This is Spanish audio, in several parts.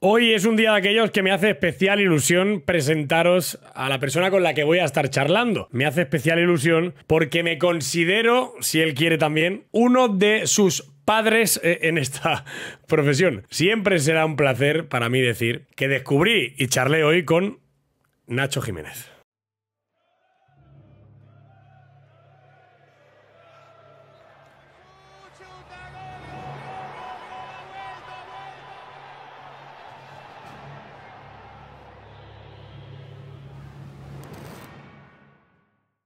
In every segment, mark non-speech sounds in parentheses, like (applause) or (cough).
Hoy es un día de aquellos que me hace especial ilusión presentaros a la persona con la que voy a estar charlando. Me hace especial ilusión porque me considero, si él quiere también, uno de sus padres eh, en esta (laughs) profesión. Siempre será un placer para mí decir que descubrí y charlé hoy con Nacho Jiménez.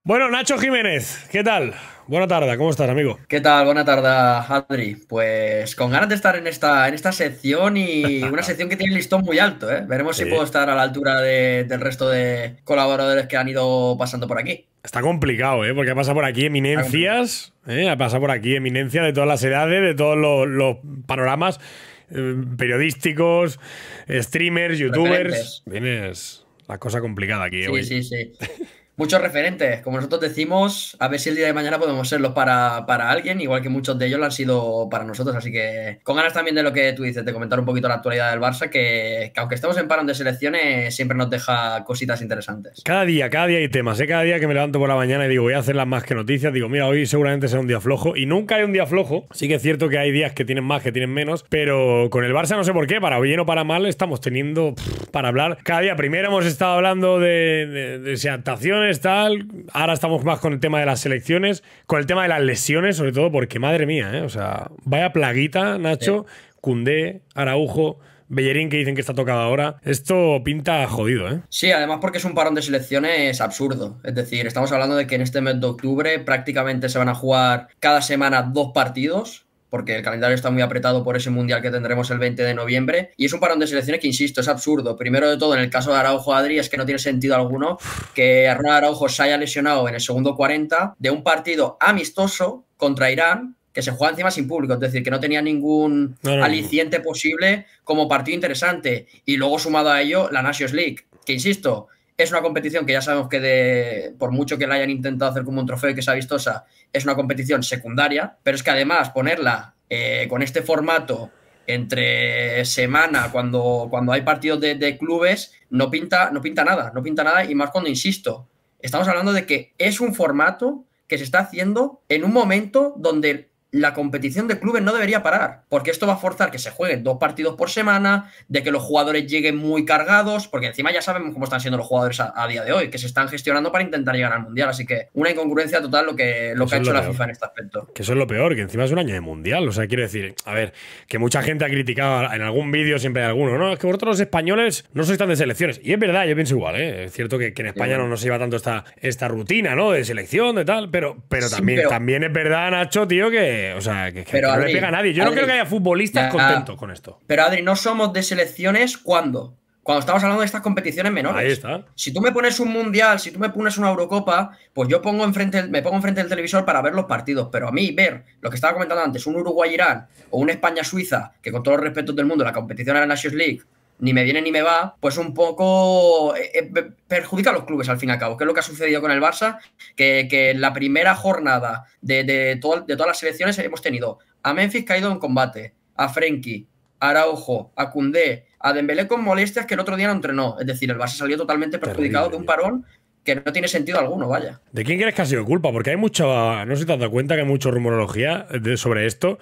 Bueno, Nacho Jiménez, ¿qué tal? Buena tarde, ¿cómo estás, amigo? ¿Qué tal? Buena tarde, Adri. Pues con ganas de estar en esta, en esta sección y (laughs) una sección que tiene el listón muy alto, ¿eh? Veremos si puedo estar a la altura del resto de colaboradores que han ido pasando por aquí. Está complicado, ¿eh? Porque pasa por aquí eminencias, Ha pasado por aquí eminencias ¿eh? de todas las edades, de todos los, panoramas eh, periodísticos, streamers, youtubers. Vienes… la cosa complicada aquí, ¿eh? Sí, sí, sí. (laughs) muchos referentes. Como nosotros decimos, a ver si el día de mañana podemos serlos para, alguien, igual que muchos de ellos lo han sido para nosotros. Así que con ganas también de lo que tú dices, de comentar un poquito la actualidad del Barça, que, aunque estemos en parón de selecciones, siempre nos deja cositas interesantes. Cada día, cada día hay temas. ¿eh? Cada día que me levanto por la mañana y digo, voy a hacer las más que noticias, digo, mira, hoy seguramente será un día flojo. Y nunca hay un día flojo. Sí que es cierto que hay días que tienen más, que tienen menos, pero con el Barça no sé por qué, para bien o para mal, estamos teniendo para hablar. Cada día primero hemos estado hablando de, de, tal. Ahora estamos más con el tema de las selecciones, con el tema de las lesiones, sobre todo, porque madre mía, ¿eh? o sea, vaya plaguita, Nacho, Cundé, Araujo. Bellerín que dicen que está tocado ahora. Esto pinta jodido, ¿eh? Sí, además porque es un parón de selecciones absurdo. Es decir, estamos hablando de que en este mes de octubre prácticamente se van a jugar cada semana dos partidos porque el calendario está muy apretado por ese mundial que tendremos el 20 de noviembre. Y es un parón de selecciones que, insisto, es absurdo. Primero de todo, en el caso de Araujo Adri, es que no tiene sentido alguno que Arnold Araujo se haya lesionado en el segundo 40 de un partido amistoso contra Irán, que se juega encima sin público, es decir, que no tenía ningún aliciente posible como partido interesante. Y luego sumado a ello, la Nations League, que insisto, es una competición que ya sabemos que por mucho que la hayan intentado hacer como un trofeo y que sea vistosa, es una competición secundaria, pero es que además ponerla eh, con este formato entre semana, cuando, cuando hay partidos de, clubes, no pinta, no pinta nada, no pinta nada, y más cuando insisto, estamos hablando de que es un formato que se está haciendo en un momento donde la competición de clubes no debería parar, porque esto va a forzar que se jueguen dos partidos por semana, de que los jugadores lleguen muy cargados, porque encima ya sabemos cómo están siendo los jugadores a, día de hoy, que se están gestionando para intentar llegar al Mundial, así que una incongruencia total lo que, lo que, ha hecho la FIFA en este aspecto. Que eso es lo peor, que encima es un año de Mundial, o sea, quiere decir, a ver, que mucha gente ha criticado en algún vídeo, siempre hay alguno, no, es que vosotros los españoles no sois tan de selecciones, y es verdad, yo pienso igual, ¿eh? es cierto que, en España no, nos lleva tanto esta, esta rutina, ¿no? De selección, de tal, pero, pero, también, pero... también es verdad, Nacho, tío, que o sea, que, no le pega a nadie. Yo no creo que haya futbolistas contentos con esto. Pero Adri, no somos de selecciones cuando. Cuando estamos hablando de estas competiciones menores. Ahí está. Si tú me pones un mundial, si tú me pones una Eurocopa, pues yo pongo enfrente, me pongo enfrente del televisor para ver los partidos. Pero a mí, ver lo que estaba comentando antes, un Uruguay-Irán o una España-Suiza, que con todos los respetos del mundo, la competición era Nations League, ni me viene ni me va, pues un poco eh, eh, perjudica a los clubes al fin y al cabo, qué es lo que ha sucedido con el Barça, que, que la primera jornada de, de, todas las selecciones hemos tenido a Memphis caído en combate, a Frenkie, a Araujo, a Cundé, a Dembélé con molestias que el otro día no entrenó. Es decir, el Barça salió totalmente perjudicado de un parón que no tiene sentido alguno, vaya. ¿De quién crees que ha sido culpa? Porque hay mucha, no sé si te has dado cuenta que hay mucha rumorología eh, sobre esto,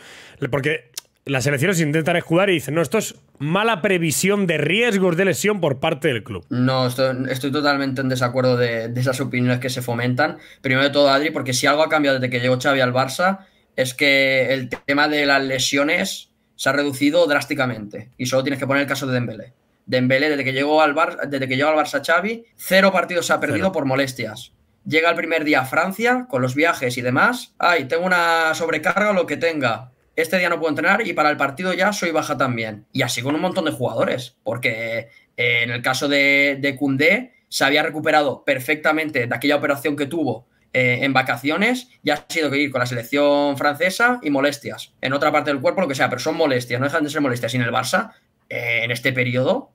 porque las selecciones intentan escudar y dicen, no, esto es mala previsión de riesgos de lesión por parte del club. No, estoy, totalmente en desacuerdo de, esas opiniones que se fomentan. Primero de todo, Adri, porque si algo ha cambiado desde que llegó Xavi al Barça, es que el tema de las lesiones se ha reducido drásticamente. Y solo tienes que poner el caso de Dembélé. Dembélé, desde que llegó al, desde que llegó al Barça Xavi, cero partidos se ha perdido por molestias llega el primer día a Francia con los viajes y demás. Ay, tengo una sobrecarga o lo que tenga este día no puedo entrenar y para el partido ya soy baja también. Y así con un montón de jugadores, porque eh, en el caso de, Cundé se había recuperado perfectamente de aquella operación que tuvo eh, en vacaciones y ha sido que ir con la selección francesa y molestias. En otra parte del cuerpo, lo que sea, pero son molestias, no dejan de ser molestias. Y en el Barça, eh, en este periodo,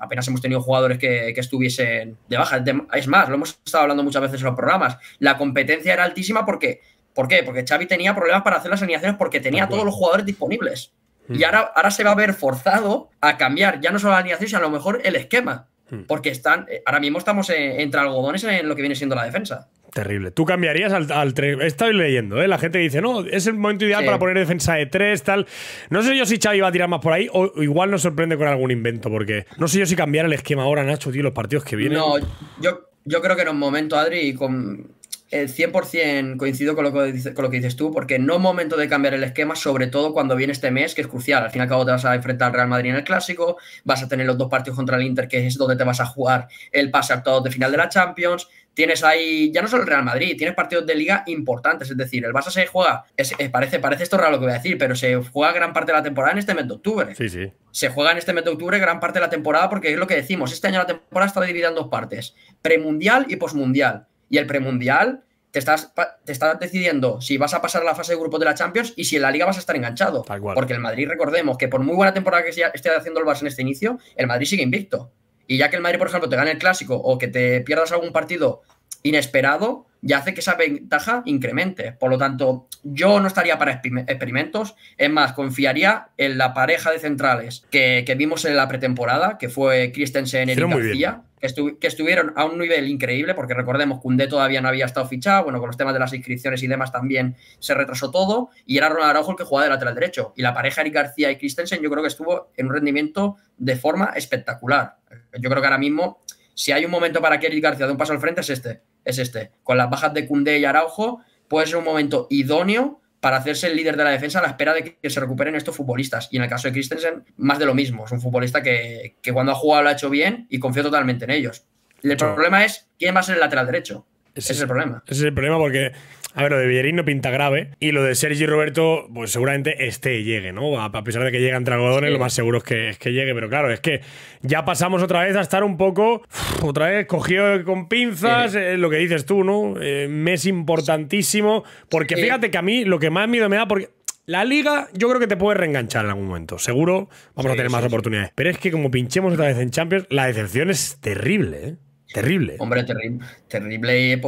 apenas hemos tenido jugadores que, estuviesen de baja. es más, lo hemos estado hablando muchas veces en los programas. La competencia era altísima porque ¿Por qué? Porque Xavi tenía problemas para hacer las alineaciones porque tenía todos los jugadores disponibles. Y mm. ahora, ahora se va a ver forzado a cambiar ya no solo las alineación, sino a lo mejor el esquema. Mm. Porque están, eh, ahora mismo estamos entre algodones en lo que viene siendo la defensa. Terrible. Tú cambiarías al, He Estoy leyendo, ¿eh? La gente dice, no, es el momento ideal para poner defensa de tres, tal. No sé yo si Xavi va a tirar más por ahí o, igual nos sorprende con algún invento, porque no sé yo si cambiar el esquema ahora, Nacho, tío, los partidos que vienen. No, yo, yo creo que en un momento, Adri, con, 100% coincido con lo, que, con lo que dices tú, porque no es momento de cambiar el esquema, sobre todo cuando viene este mes, que es crucial. Al fin y al cabo te vas a enfrentar al Real Madrid en el Clásico, vas a tener los dos partidos contra el Inter, que es donde te vas a jugar el pase a de final de la Champions. Tienes ahí, ya no solo el Real Madrid, tienes partidos de liga importantes, es decir, el Barça se juega, parece, parece esto raro lo que voy a decir, pero se juega gran parte de la temporada en este mes de octubre. Sí, sí. Se juega en este mes de octubre gran parte de la temporada porque es lo que decimos, este año la temporada está dividida en dos partes, premundial y posmundial y el premundial, te estás, te decidiendo si vas a pasar a la fase de grupos de la Champions y si en la Liga vas a estar enganchado. Porque el Madrid, recordemos que por muy buena temporada que esté haciendo el Barça en este inicio, el Madrid sigue invicto. Y ya que el Madrid, por ejemplo, te gane el clásico o que te pierdas algún partido inesperado y hace que esa ventaja incremente. Por lo tanto, yo no estaría para experimentos. Es más, confiaría en la pareja de centrales que, vimos en la pretemporada, que fue Christensen y García, que, estuvieron a un nivel increíble, porque recordemos, que D todavía no había estado fichado, bueno, con los temas de las inscripciones y demás también se retrasó todo, y era Ronald Araujo el que jugaba de lateral derecho. Y la pareja Eric García y Christensen yo creo que estuvo en un rendimiento de forma espectacular. Yo creo que ahora mismo si hay un momento para que Eric García dé un paso al frente, es este. Es este. Con las bajas de Cundé y Araujo, puede ser un momento idóneo para hacerse el líder de la defensa a la espera de que se recuperen estos futbolistas. Y en el caso de Christensen, más de lo mismo. Es un futbolista que, cuando ha jugado lo ha hecho bien y confío totalmente en ellos. El problema es quién va a ser el lateral derecho. ese es el problema. Ese es el problema porque a ver, lo de Villarín no pinta grave. Y lo de Sergi Roberto, pues seguramente este llegue, ¿no? A, pesar de que llegan Tragodones, lo más seguro es que, es que llegue. Pero claro, es que ya pasamos otra vez a estar un poco, otra vez cogido con pinzas, eh, lo que dices tú, ¿no? Eh, me es importantísimo. Porque fíjate que a mí lo que más miedo me da, porque la liga yo creo que te puede reenganchar en algún momento. Seguro vamos a tener más oportunidades. Pero es que como pinchemos otra vez en Champions, la decepción es terrible. ¿eh? Terrible. Hombre, terrible. Terrible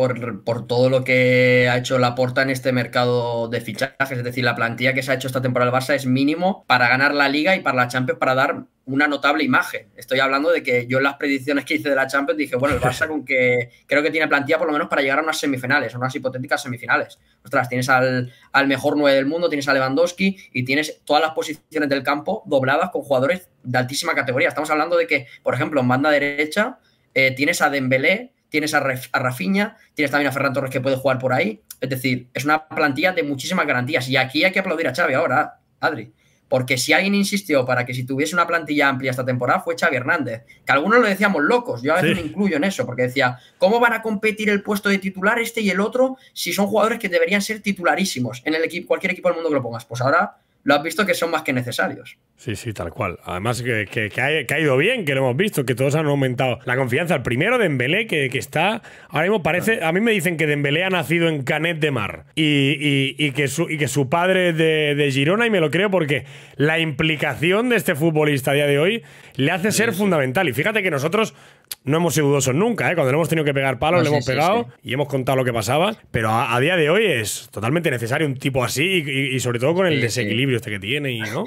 por, todo lo que ha hecho la porta en este mercado de fichajes. Es decir, la plantilla que se ha hecho esta temporada del Barça es mínimo para ganar la Liga y para la Champions para dar una notable imagen. Estoy hablando de que yo en las predicciones que hice de la Champions dije, bueno, el (laughs) Barça con que creo que tiene plantilla por lo menos para llegar a unas semifinales, unas hipotéticas semifinales. Ostras, tienes al, al mejor 9 del mundo, tienes a Lewandowski y tienes todas las posiciones del campo dobladas con jugadores de altísima categoría. Estamos hablando de que, por ejemplo, en banda derecha eh, tienes a Dembélé, tienes a, Rafinha, tienes también a Ferran Torres que puede jugar por ahí. Es decir, es una plantilla de muchísimas garantías. Y aquí hay que aplaudir a Xavi ahora, Adri. Porque si alguien insistió para que si tuviese una plantilla amplia esta temporada fue Xavi Hernández. Que algunos lo decíamos locos. Yo a veces me incluyo en eso. Porque decía, ¿cómo van a competir el puesto de titular este y el otro si son jugadores que deberían ser titularísimos en el equipo, cualquier equipo del mundo que lo pongas? Pues ahora lo has visto que son más que necesarios. Sí, sí, tal cual. Además, que, que, ha, ido bien, que lo hemos visto, que todos han aumentado la confianza. El primero, Dembélé, que, que está... Ahora mismo parece... A mí me dicen que Dembélé ha nacido en Canet de Mar y, que, su, que su padre es de, Girona, y me lo creo porque la implicación de este futbolista a día de hoy le hace ser fundamental. Y fíjate que nosotros no hemos sido dudosos nunca, ¿eh? Cuando le hemos tenido que pegar palos, le hemos pegado y hemos contado lo que pasaba. Pero a, día de hoy es totalmente necesario un tipo así y, sobre todo con el desequilibrio este que tiene y, ¿no?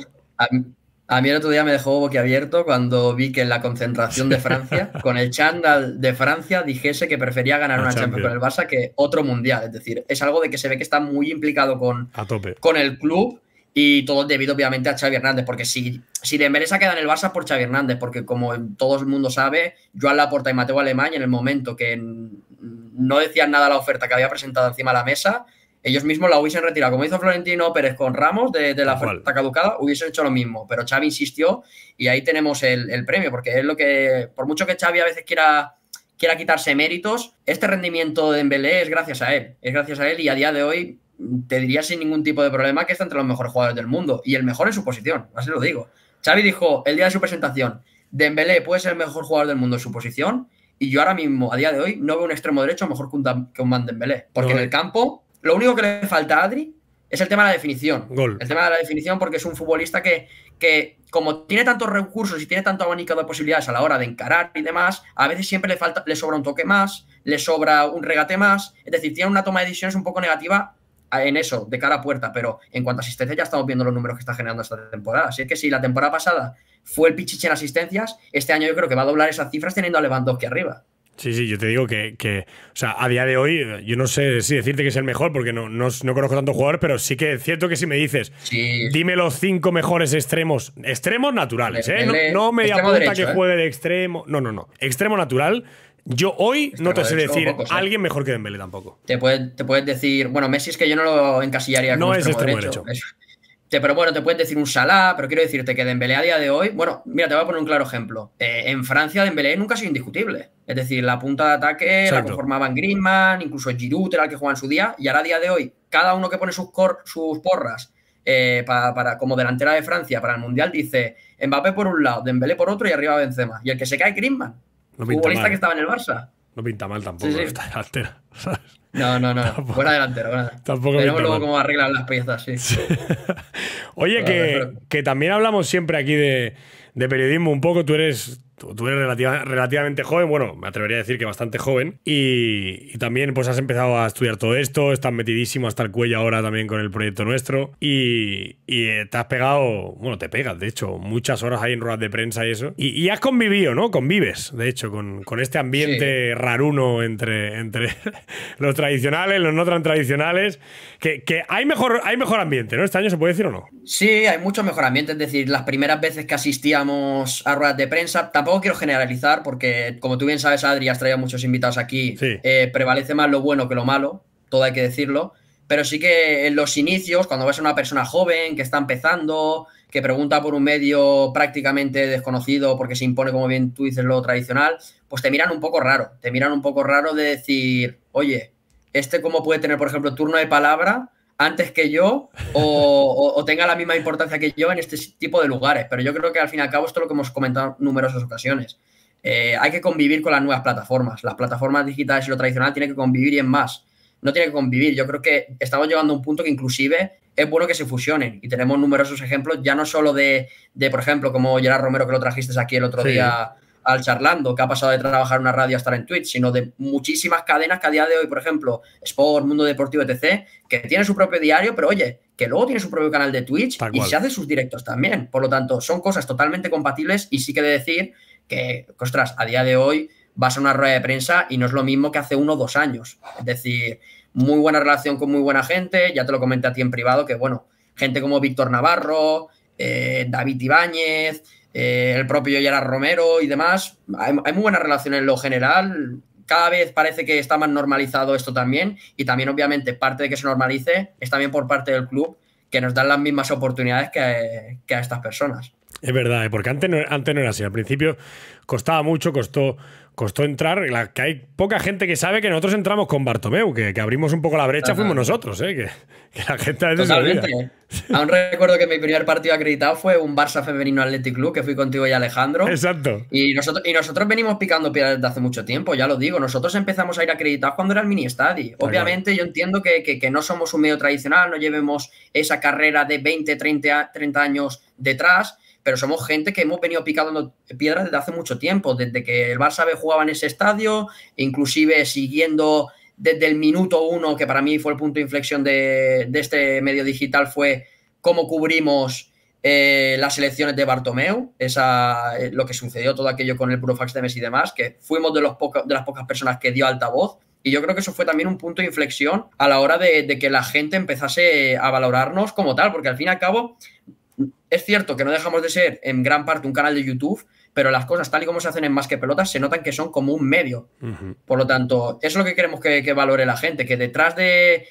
a, mí el otro día me dejó boquiabierto cuando vi que en la concentración de (laughs) Francia, con el chándal de Francia, dijese que prefería ganar una Champions. con el Barça que otro Mundial. Es decir, es algo de que se ve que está muy implicado con, con el club y todo debido, obviamente, a Xavi Hernández, porque si, si Dembélé se ha quedado en el Barça por Xavi Hernández, porque como todo el mundo sabe, Joan Laporta y Mateo Alemán, en el momento que no decían nada la oferta que había presentado encima de la mesa, ellos mismos la hubiesen retirado. Como hizo Florentino Pérez con Ramos de, la oferta caducada, hubiesen hecho lo mismo, pero Xavi insistió y ahí tenemos el, premio, porque es lo que, por mucho que Xavi a veces quiera quiera quitarse méritos, este rendimiento de Dembélé es gracias a él, es gracias a él y a día de hoy te diría sin ningún tipo de problema que está entre los mejores jugadores del mundo y el mejor en su posición, así lo digo. Xavi dijo el día de su presentación, Dembélé puede ser el mejor jugador del mundo en su posición y yo ahora mismo, a día de hoy, no veo un extremo derecho mejor que un, Man Dembélé. Porque en el campo, lo único que le falta a Adri es el tema de la definición. El tema de la definición porque es un futbolista que, que, como tiene tantos recursos y tiene tanto abanico de posibilidades a la hora de encarar y demás, a veces siempre le, falta, le sobra un toque más, le sobra un regate más. Es decir, tiene una toma de decisiones un poco negativa en eso, de cara a puerta, pero en cuanto a asistencia ya estamos viendo los números que está generando esta temporada. Así es que si la temporada pasada fue el pichiche en asistencias, este año yo creo que va a doblar esas cifras teniendo a Lewandowski arriba. Sí, sí, yo te digo que, o sea, a día de hoy, yo no sé si decirte que es el mejor, porque no, no, conozco tanto jugador, pero sí que es cierto que si me dices, dime los cinco mejores extremos, extremos naturales, ¿eh? No, me media que ¿eh? juegue de extremo, no, no, no, extremo natural, yo hoy no te sé decir alguien mejor que Dembélé tampoco. Te puedes, te puedes decir, bueno, Messi es que yo no lo encasillaría no derecho. derecho. pero bueno, te puedes decir un Salah, pero quiero decirte que Dembélé a día de hoy, bueno, mira, te voy a poner un claro ejemplo. Eh, en Francia Dembélé nunca ha sido indiscutible. Es decir, la punta de ataque la conformaban Griezmann, incluso Giroud era el que jugaba en su día, y ahora a día de hoy, cada uno que pone sus, cor sus porras eh, como delantera de Francia para el Mundial dice Mbappé por un lado, Dembélé por otro y arriba Benzema. Y el que se cae Griezmann. No futbolista que estaba en el Barça. No pinta mal tampoco sí, sí. (laughs) No, no, no. Tampoco, buena delantera, buena. Tampoco Tenemos luego como cómo arreglan las piezas, sí. sí. (laughs) Oye, que, que, también hablamos siempre aquí de, de, periodismo. Un poco tú eres, tú, eres relativamente joven, bueno, me atrevería a decir que bastante joven, y, también pues has empezado a estudiar todo esto, estás metidísimo hasta el cuello ahora también con el proyecto nuestro, y, eh, te has pegado, bueno, te pegas, de hecho, muchas horas ahí en ruedas de prensa y eso, y, has convivido, ¿no? Convives, de hecho, con, este ambiente raro raruno entre, entre (laughs) los tradicionales, los no tan tradicionales, que, hay, mejor, hay mejor ambiente, ¿no? Este año se puede decir o no. Sí, hay mucho mejor ambiente, es decir, las primeras veces que asistíamos a ruedas de prensa, tampoco quiero generalizar porque, como tú bien sabes, Adri, has traído muchos invitados aquí, eh, prevalece más lo bueno que lo malo, todo hay que decirlo, pero sí que en los inicios, cuando ves a una persona joven que está empezando, que pregunta por un medio prácticamente desconocido porque se impone, como bien tú dices, lo tradicional, pues te miran un poco raro, te miran un poco raro de decir, oye, este cómo puede tener, por ejemplo, turno de palabra antes que yo o, tenga la misma importancia que yo en este tipo de lugares. Pero yo creo que al fin y al cabo esto es lo que hemos comentado en numerosas ocasiones. Eh, hay que convivir con las nuevas plataformas. Las plataformas digitales y lo tradicional tienen que convivir y en más. No tienen que convivir. Yo creo que estamos llegando a un punto que inclusive es bueno que se fusionen. Y tenemos numerosos ejemplos, ya no solo de, por ejemplo, como Gerard Romero que lo trajiste aquí el otro día al charlando, que ha pasado de trabajar en una radio a estar en Twitch, sino de muchísimas cadenas que a día de hoy, por ejemplo, Sport, Mundo Deportivo, etc., que tiene su propio diario, pero oye, que luego tiene su propio canal de Twitch y se hace sus directos también. Por lo tanto, son cosas totalmente compatibles y sí que de decir que, ostras, a día de hoy vas a una rueda de prensa y no es lo mismo que hace uno o dos años. Es decir, muy buena relación con muy buena gente, ya te lo comenté a ti en privado, que bueno, gente como Víctor Navarro, eh, David Ibáñez, eh, el propio Yara Romero y demás. Hay, muy buenas relación en lo general. Cada vez parece que está más normalizado esto también y también obviamente parte de que se normalice es también por parte del club que nos dan las mismas oportunidades que, a, estas personas. Es verdad, ¿eh? porque antes no era así. Al principio costaba mucho, costó costó entrar. que hay poca gente que sabe que nosotros entramos con Bartomeu, que, que abrimos un poco la brecha, fuimos nosotros, ¿eh? que, la gente Totalmente. ¿eh? Aún recuerdo que mi primer partido acreditado fue un Barça Femenino Athletic Club, que fui contigo y Alejandro. Exacto. Y nosotros, y nosotros venimos picando piedras desde hace mucho tiempo, ya lo digo. Nosotros empezamos a ir acreditados cuando era el mini estadi Obviamente, yo entiendo que, no somos un medio tradicional, no llevemos esa carrera de 20, 30, 30 años detrás pero somos gente que hemos venido picando piedras desde hace mucho tiempo, desde que el Barça jugaba en ese estadio, inclusive siguiendo desde el minuto uno, que para mí fue el punto de inflexión de, este medio digital, fue cómo cubrimos eh, las elecciones de Bartomeu, esa, eh, lo que sucedió, todo aquello con el Profax de Messi y demás, que fuimos de, las pocas personas que dio altavoz. Y yo creo que eso fue también un punto de inflexión a la hora de, de que la gente empezase a valorarnos como tal, porque al fin y al cabo es cierto que no dejamos de ser en gran parte un canal de YouTube, pero las cosas tal y como se hacen en Más que Pelotas se notan que son como un medio. Por lo tanto, es lo que queremos que, valore la gente, que detrás de,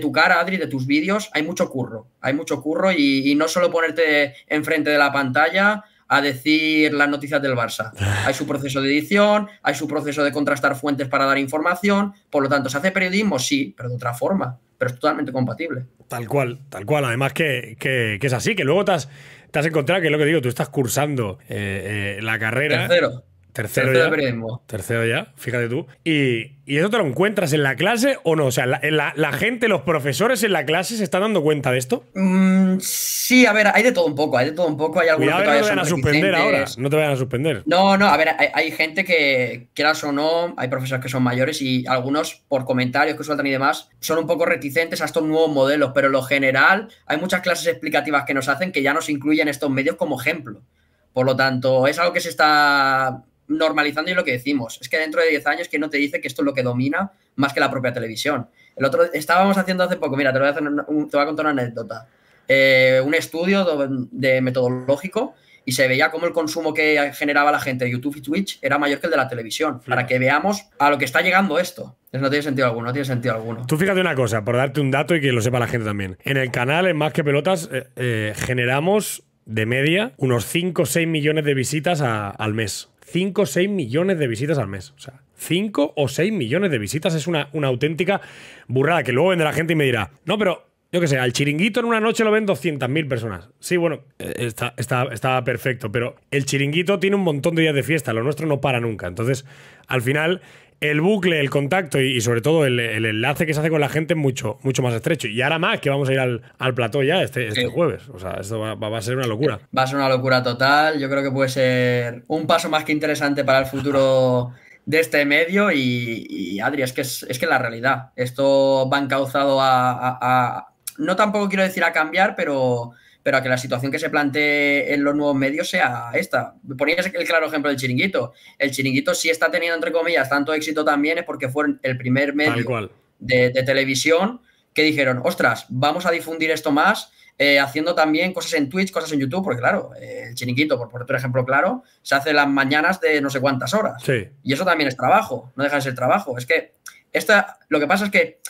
tu cara, Adri, de tus vídeos, hay mucho curro. Hay mucho curro y no solo ponerte enfrente de la pantalla a decir las noticias del Barça. (laughs) Hay su proceso de edición, hay su proceso de contrastar fuentes para dar información, por lo tanto, ¿se hace periodismo? Sí, pero de otra forma es totalmente compatible. Tal cual, tal cual. Además que, que, es así, que luego te has, te encontrado que es lo que digo, tú estás cursando eh, eh, la carrera. Tercero. Tercero, ya. Tercero ya, fíjate tú. Y, eso te lo encuentras en la clase o no? O sea, la, gente, los profesores en la clase se están dando cuenta de esto. Mm, sí, a ver, hay de todo un poco, hay de todo un poco. Hay algunos que no te vayan a suspender ahora, no te vayan a suspender. No, no, a ver, hay, hay, gente que, quieras o no, hay profesores que son mayores y algunos, por comentarios que sueltan y demás, son un poco reticentes a estos nuevos modelos, pero en lo general hay muchas clases explicativas que nos hacen que ya nos incluyen estos medios como ejemplo. Por lo tanto, es algo que se está normalizando y lo que decimos. Es que dentro de 10 años, ¿quién no te dice que esto es lo que domina más que la propia televisión? El otro, estábamos haciendo hace poco, mira, te voy a, contar una anécdota. Eh, un estudio de, metodológico y se veía cómo el consumo que generaba la gente de YouTube y Twitch era mayor que el de la televisión, para que veamos a lo que está llegando esto. no tiene sentido alguno, no tiene sentido alguno. Tú fíjate una cosa, por darte un dato y que lo sepa la gente también. En el canal, en Más que Pelotas, eh, eh, generamos de media unos 5 o 6 millones de visitas al mes. 5 o 6 millones de visitas al mes. O sea, 5 o 6 millones de visitas es una, auténtica burrada que luego la gente y me dirá, no, pero yo qué sé, al chiringuito en una noche lo ven 200.000 personas. Sí, bueno, eh, está, está, está, perfecto, pero el chiringuito tiene un montón de días de fiesta, lo nuestro no para nunca. Entonces, al final, el bucle, el contacto y, sobre todo el, enlace que se hace con la gente es mucho, mucho más estrecho. Y ahora más que vamos a ir al, al plató ya este, este jueves. O sea, esto va, a ser una locura. Va a ser una locura total. Yo creo que puede ser un paso más que interesante para el futuro de este medio. Y, Adri, es que es, que la realidad. Esto va encauzado a. No tampoco quiero decir a cambiar, pero pero a que la situación que se plantee en los nuevos medios sea esta. Ponías el claro ejemplo del chiringuito. El chiringuito, sí está teniendo, entre comillas, tanto éxito también, es porque fue el primer medio de, televisión que dijeron, ostras, vamos a difundir esto más, eh, haciendo también cosas en Twitch, cosas en YouTube, porque claro, eh, el chiringuito, por, por otro ejemplo claro, se hace las mañanas de no sé cuántas horas. Y eso también es trabajo, no deja de ser trabajo. Es que esta, lo que pasa es que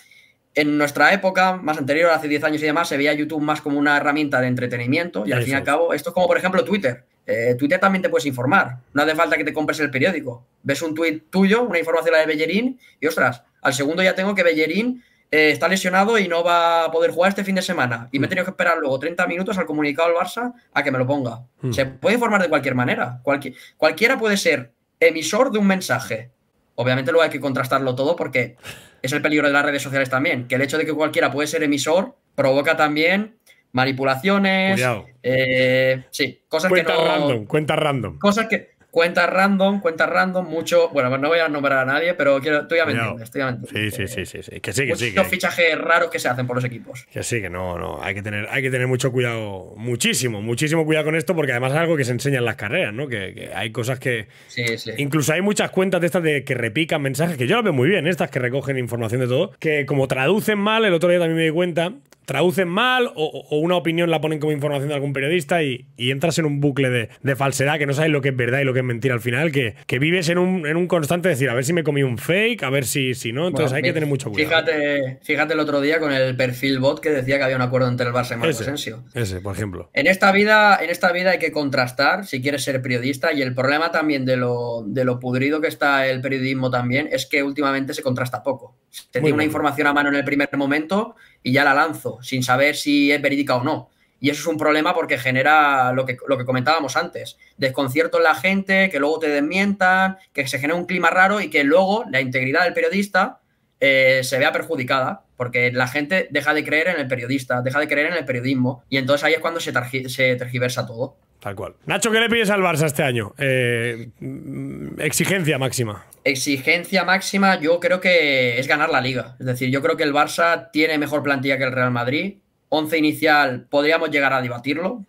en nuestra época, más anterior, hace 10 años y demás, se veía YouTube más como una herramienta de entretenimiento y al fin y al cabo, esto es como por ejemplo Twitter. Eh, Twitter también te puedes informar, no hace falta que te compres el periódico. Ves un tuit tuyo, una información de Bellerín y ostras, al segundo ya tengo que Bellerín eh, está lesionado y no va a poder jugar este fin de semana. Y me he mm. tenido que esperar luego 30 minutos al comunicado del Barça a que me lo ponga. Mm. Se puede informar de cualquier manera. cualquiera puede ser emisor de un mensaje. Obviamente luego hay que contrastarlo todo porque es el peligro de las redes sociales también, que el hecho de que cualquiera puede ser emisor provoca también manipulaciones, eh, sí, cosas que no... Random, cuenta random. Cosas que, Cuentas random, cuentas random, mucho. Bueno, no voy a nombrar a nadie, pero quiero, estoy ya sí, sí, sí, sí, Que sí, que sí. Que... fichajes raros que se hacen por los equipos. Que sí, que no, no. Hay que tener, hay que tener mucho cuidado, muchísimo, muchísimo cuidado con esto, porque además es algo que se enseña en las carreras, ¿no? Que, hay cosas que. Sí, sí. Incluso hay muchas cuentas de estas de que repican mensajes, que yo las veo muy bien, estas que recogen información de todo, que como traducen mal, el otro día también me di cuenta, traducen mal o, una opinión la ponen como información de algún periodista y, entras en un bucle de, de falsedad que no sabes lo que es verdad y lo que mentir al final, que, vives en un, en un constante decir, a ver si me comí un fake, a ver si, si no. Entonces hay que tener mucho cuidado. Fíjate, fíjate el otro día con el perfil bot que decía que había un acuerdo entre el Barça y Marco ese, Ese, por ejemplo. En esta vida, en esta vida hay que contrastar si quieres ser periodista. Y el problema también de lo, de lo pudrido que está el periodismo también es que últimamente se contrasta poco. te tiene una información a mano en el primer momento y ya la lanzo, sin saber si es verídica o no. Y eso es un problema porque genera lo que, lo que comentábamos antes, desconcierto en la gente, que luego te desmientan, que se genera un clima raro y que luego la integridad del periodista eh, se vea perjudicada, porque la gente deja de creer en el periodista, deja de creer en el periodismo, y entonces ahí es cuando se, tergiversa todo. Tal cual. Nacho, ¿qué le pides al Barça este año? Eh, exigencia máxima. Exigencia máxima, yo creo que es ganar la liga. Es decir, yo creo que el Barça tiene mejor plantilla que el Real Madrid. Once inicial, podríamos llegar a debatirlo.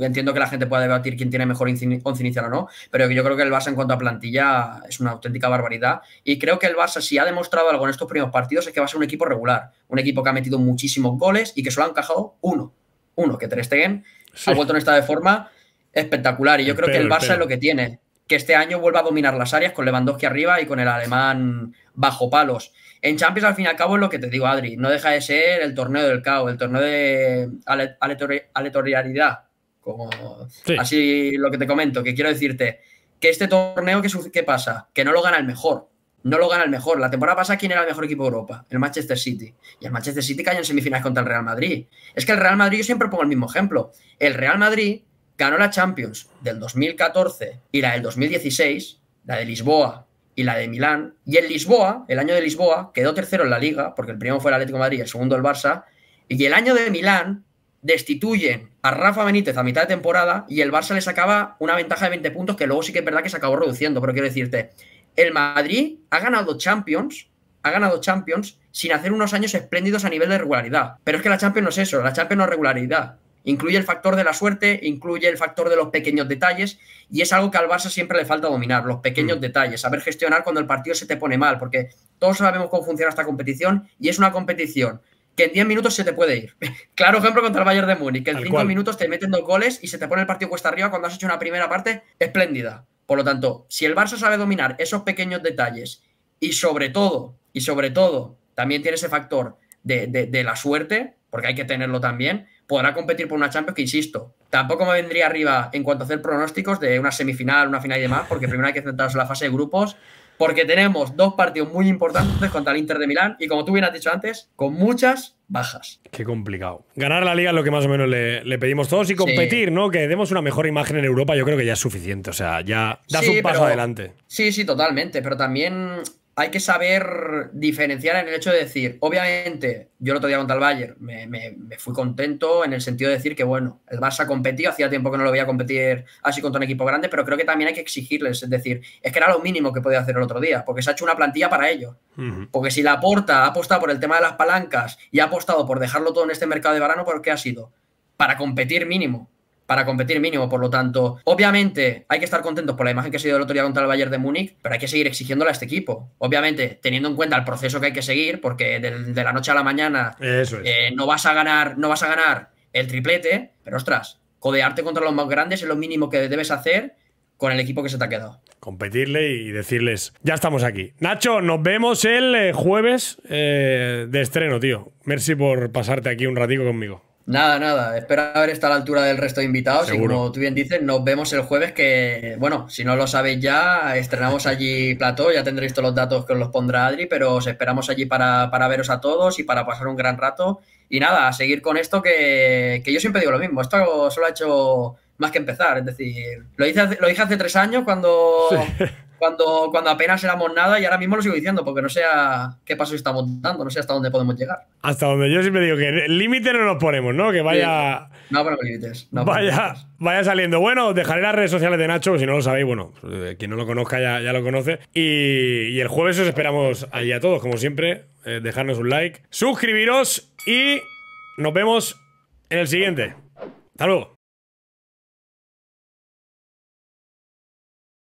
Entiendo que la gente pueda debatir quién tiene mejor 11 inicial o no, pero yo creo que el Barça en cuanto a plantilla es una auténtica barbaridad. Y creo que el Barça, si ha demostrado algo en estos primeros partidos, es que va a ser un equipo regular. Un equipo que ha metido muchísimos goles y que solo ha encajado uno. Uno, que tres Stegen ha vuelto en estar de forma espectacular. Y yo creo que el Barça es lo que tiene que este año vuelva a dominar las áreas con Lewandowski arriba y con el alemán bajo palos. En Champions, al fin y al cabo, es lo que te digo, Adri, no deja de ser el torneo del caos, el torneo de aleatoriedad, como así lo que te comento, que quiero decirte que este torneo, ¿qué, ¿qué pasa? Que no lo gana el mejor, no lo gana el mejor. La temporada pasada, ¿quién era el mejor equipo de Europa? El Manchester City. Y el Manchester City cae en semifinales contra el Real Madrid. Es que el Real Madrid, yo siempre pongo el mismo ejemplo. El Real Madrid ganó la Champions del 2014 y la del 2016, la de Lisboa y la de Milán. Y en Lisboa, el año de Lisboa, quedó tercero en la liga, porque el primero fue el Atlético Madrid y el segundo el Barça. Y el año de Milán destituyen a Rafa Benítez a mitad de temporada y el Barça le sacaba una ventaja de 20 puntos que luego sí que es verdad que se acabó reduciendo. Pero quiero decirte, el Madrid ha ganado Champions, ha ganado Champions sin hacer unos años espléndidos a nivel de regularidad. Pero es que la Champions no es eso, la Champions no es regularidad. Incluye el factor de la suerte, incluye el factor de los pequeños detalles y es algo que al Barça siempre le falta dominar, los pequeños mm. detalles, saber gestionar cuando el partido se te pone mal, porque todos sabemos cómo funciona esta competición y es una competición que en 10 minutos se te puede ir. (laughs) claro ejemplo contra el Bayern de Múnich, que en 5 minutos te meten dos goles y se te pone el partido cuesta arriba cuando has hecho una primera parte espléndida. Por lo tanto, si el Barça sabe dominar esos pequeños detalles y sobre todo, y sobre todo, también tiene ese factor de, de la suerte, porque hay que tenerlo también, podrá competir por una Champions que, insisto, tampoco me vendría arriba en cuanto a hacer pronósticos de una semifinal, una final y demás, porque primero hay que centrarse en la fase de grupos, porque tenemos dos partidos muy importantes contra el Inter de Milán y, como tú bien has dicho antes, con muchas bajas. Qué complicado. Ganar la liga es lo que más o menos le, pedimos todos y competir, ¿no? Que demos una mejor imagen en Europa, yo creo que ya es suficiente. O sea, ya das un paso adelante. Sí, sí, totalmente. Pero también hay que saber diferenciar en el hecho de decir, obviamente, yo el otro día contra el Bayern me, fui contento en el sentido de decir que, bueno, el Barça competió, hacía tiempo que no lo veía competir así contra un equipo grande, pero creo que también hay que exigirles, es decir, es que era lo mínimo que podía hacer el otro día, porque se ha hecho una plantilla para ello. Porque si la porta ha apostado por el tema de las palancas y ha apostado por dejarlo todo en este mercado de verano, ¿por qué ha sido? Para competir mínimo para competir mínimo, por lo tanto, obviamente hay que estar contentos por la imagen que se dio el otro día contra el Bayern de Múnich, pero hay que seguir exigiéndola a este equipo. Obviamente, teniendo en cuenta el proceso que hay que seguir, porque de, la noche a la mañana eh, no vas a ganar, no vas a ganar el triplete, pero ostras, codearte contra los más grandes es lo mínimo que debes hacer con el equipo que se te ha quedado. Competirle y decirles, ya estamos aquí. Nacho, nos vemos el eh, jueves eh, de estreno, tío. Merci por pasarte aquí un ratico conmigo. Nada, nada. Espero haber estado a la altura del resto de invitados. Y como tú bien dices, nos vemos el jueves que, bueno, si no lo sabéis ya, estrenamos allí plató. Ya tendréis todos los datos que os los pondrá Adri, pero os esperamos allí para, veros a todos y para pasar un gran rato. Y nada, a seguir con esto que, yo siempre digo lo mismo. Esto solo ha hecho más que empezar. Es decir, lo hice, lo hice hace tres años cuando... (laughs) cuando, apenas éramos nada y ahora mismo lo sigo diciendo, porque no sé a qué paso estamos dando, no sé hasta dónde podemos llegar. Hasta donde yo siempre digo que límite no nos ponemos, ¿no? Que vaya. No ponemos límites. vaya, vaya saliendo. Bueno, dejaré las redes sociales de Nacho, si no lo sabéis, bueno, eh, quien no lo conozca ya, lo conoce. Y, el jueves os esperamos allí a todos, como siempre. Eh, dejarnos un like, suscribiros y nos vemos en el siguiente. Hasta luego.